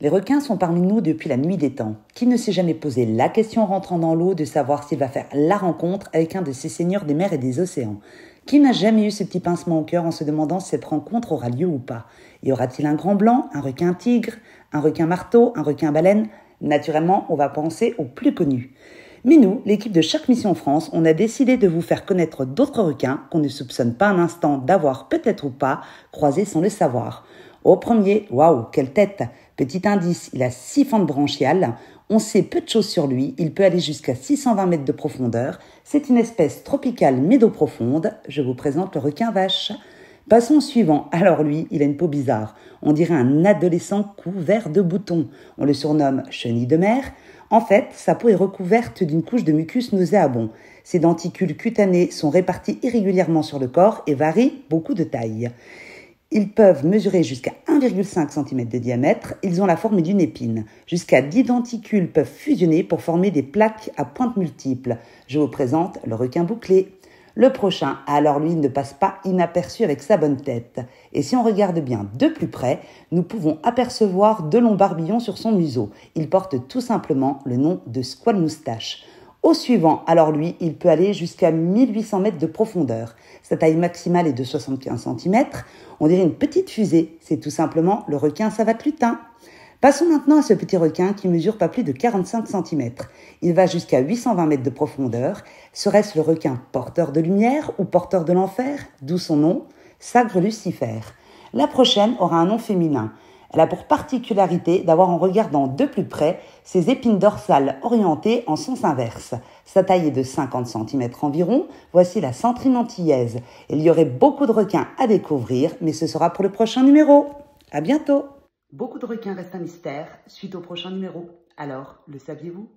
Les requins sont parmi nous depuis la nuit des temps. Qui ne s'est jamais posé la question en rentrant dans l'eau de savoir s'il va faire la rencontre avec un de ces seigneurs des mers et des océans Qui n'a jamais eu ce petit pincement au cœur en se demandant si cette rencontre aura lieu ou pas Y aura-t-il un grand blanc, un requin tigre, un requin marteau, un requin baleine Naturellement, on va penser aux plus connus. Mais nous, l'équipe de chaque mission France, on a décidé de vous faire connaître d'autres requins qu'on ne soupçonne pas un instant d'avoir peut-être ou pas croisé sans le savoir. Au premier, waouh, quelle tête Petit indice, il a six fentes branchiales. On sait peu de choses sur lui. Il peut aller jusqu'à 620 mètres de profondeur. C'est une espèce tropicale médo-profonde. Je vous présente le requin vache. Passons au suivant. Alors lui, il a une peau bizarre. On dirait un adolescent couvert de boutons. On le surnomme chenille de mer. En fait, sa peau est recouverte d'une couche de mucus nauséabond. Ses denticules cutanées sont répartis irrégulièrement sur le corps et varient beaucoup de taille. Ils peuvent mesurer jusqu'à 1,5 cm de diamètre, ils ont la forme d'une épine. Jusqu'à 10 denticules peuvent fusionner pour former des plaques à pointes multiples. Je vous présente le requin bouclé. Le prochain, alors lui, ne passe pas inaperçu avec sa bonne tête. Et si on regarde bien de plus près, nous pouvons apercevoir de longs barbillons sur son museau. Il porte tout simplement le nom de squale moustache. Au suivant, alors lui, il peut aller jusqu'à 1800 mètres de profondeur. Sa taille maximale est de 75 cm. On dirait une petite fusée. C'est tout simplement le requin savate-lutin. Passons maintenant à ce petit requin qui mesure pas plus de 45 cm. Il va jusqu'à 820 mètres de profondeur. Serait-ce le requin porteur de lumière ou porteur de l'enfer D'où son nom, Sagre Lucifer. La prochaine aura un nom féminin. Elle a pour particularité d'avoir en regardant de plus près ses épines dorsales orientées en sens inverse. Sa taille est de 50 cm environ. Voici la centrine antillaise. Il y aurait beaucoup de requins à découvrir, mais ce sera pour le prochain numéro. À bientôt! Beaucoup de requins restent un mystère suite au prochain numéro. Alors, le saviez-vous?